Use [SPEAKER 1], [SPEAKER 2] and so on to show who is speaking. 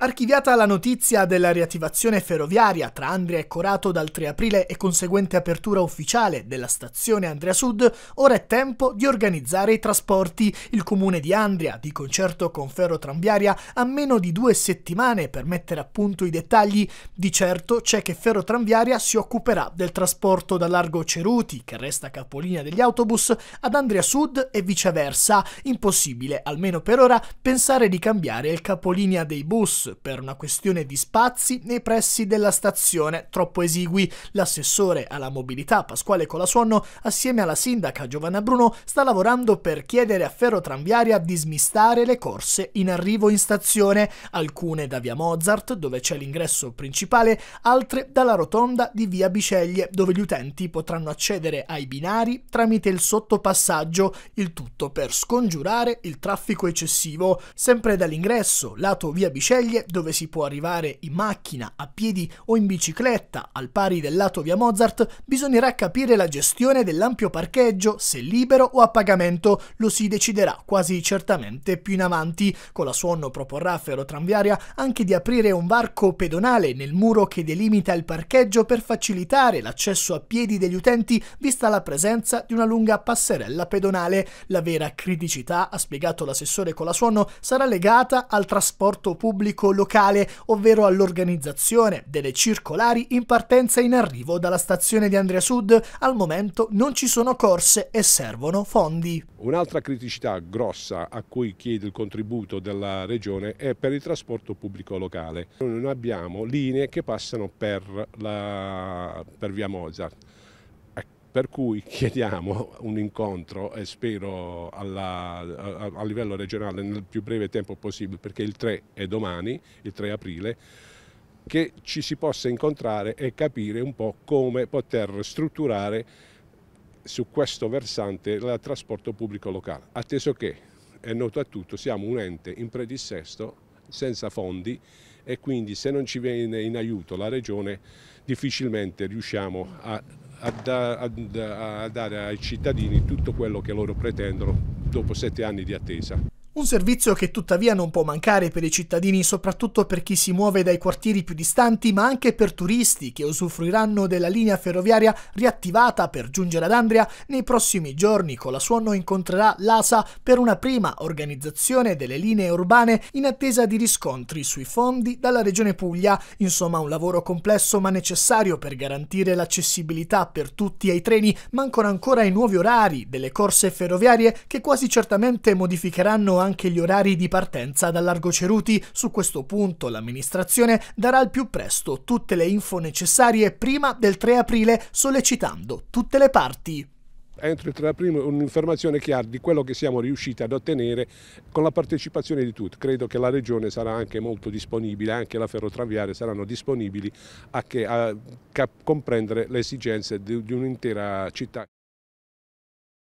[SPEAKER 1] Archiviata la notizia della riattivazione ferroviaria tra Andria e Corato dal 3 aprile e conseguente apertura ufficiale della stazione Andria Sud, ora è tempo di organizzare i trasporti. Il comune di Andria, di concerto con Ferrotranviaria, ha meno di due settimane per mettere a punto i dettagli. Di certo c'è che Ferrotranviaria si occuperà del trasporto da Largo Ceruti, che resta capolinea degli autobus, ad Andria Sud e viceversa. Impossibile, almeno per ora, pensare di cambiare il capolinea dei bus per una questione di spazi nei pressi della stazione, troppo esigui. L'assessore alla mobilità Pasquale Colasuonno, assieme alla sindaca Giovanna Bruno, sta lavorando per chiedere a Ferrotranviaria di smistare le corse in arrivo in stazione, alcune da via Mozart, dove c'è l'ingresso principale, altre dalla rotonda di via Biceglie, dove gli utenti potranno accedere ai binari tramite il sottopassaggio, il tutto per scongiurare il traffico eccessivo. Sempre dall'ingresso, lato via Biceglie, Italia dove si può arrivare in macchina, a piedi o in bicicletta al pari del lato via Mozart, bisognerà capire la gestione dell'ampio parcheggio, se libero o a pagamento, lo si deciderà quasi certamente più in avanti. Colasuonno proporrà a Tranviaria anche di aprire un varco pedonale nel muro che delimita il parcheggio per facilitare l'accesso a piedi degli utenti vista la presenza di una lunga passerella pedonale. La vera criticità, ha spiegato l'assessore Colasuonno, sarà legata al trasporto pubblico pubblico locale, ovvero all'organizzazione delle circolari in partenza e in arrivo dalla stazione di Andrea Sud. Al momento non ci sono corse e servono fondi.
[SPEAKER 2] Un'altra criticità grossa a cui chiede il contributo della Regione è per il trasporto pubblico locale. Noi non abbiamo linee che passano per, la, per Via Mozart. Per cui chiediamo un incontro e spero alla, a, a, livello regionale nel più breve tempo possibile, perché il 3 è domani, il 3 aprile, che ci si possa incontrare e capire un po' come poter strutturare su questo versante il trasporto pubblico locale, atteso che, è noto a tutto, siamo un ente in predissesto, senza fondi e quindi se non ci viene in aiuto la Regione difficilmente riusciamo a a, da, a, a dare ai cittadini tutto quello che loro pretendono dopo sette anni di attesa.
[SPEAKER 1] Un servizio che tuttavia non può mancare per i cittadini, soprattutto per chi si muove dai quartieri più distanti, ma anche per turisti che usufruiranno della linea ferroviaria riattivata per giungere ad Andria nei prossimi giorni. Colasuono incontrerà l'ASA per una prima organizzazione delle linee urbane in attesa di riscontri sui fondi dalla Regione Puglia. Insomma, un lavoro complesso ma necessario per garantire l'accessibilità per tutti ai treni, mancano ancora i nuovi orari delle corse ferroviarie che quasi certamente modificheranno anche anche gli orari di partenza da Largo Ceruti. Su questo punto l'amministrazione darà al più presto tutte le info necessarie prima del 3
[SPEAKER 2] aprile, sollecitando tutte le parti entro il 3 aprile un'informazione chiara di quello che siamo riusciti ad ottenere con la partecipazione di tutti. Credo che la Regione sarà anche molto disponibile, anche la Ferrotraviaria saranno disponibili a, che, a, a comprendere le esigenze di, di un'intera città.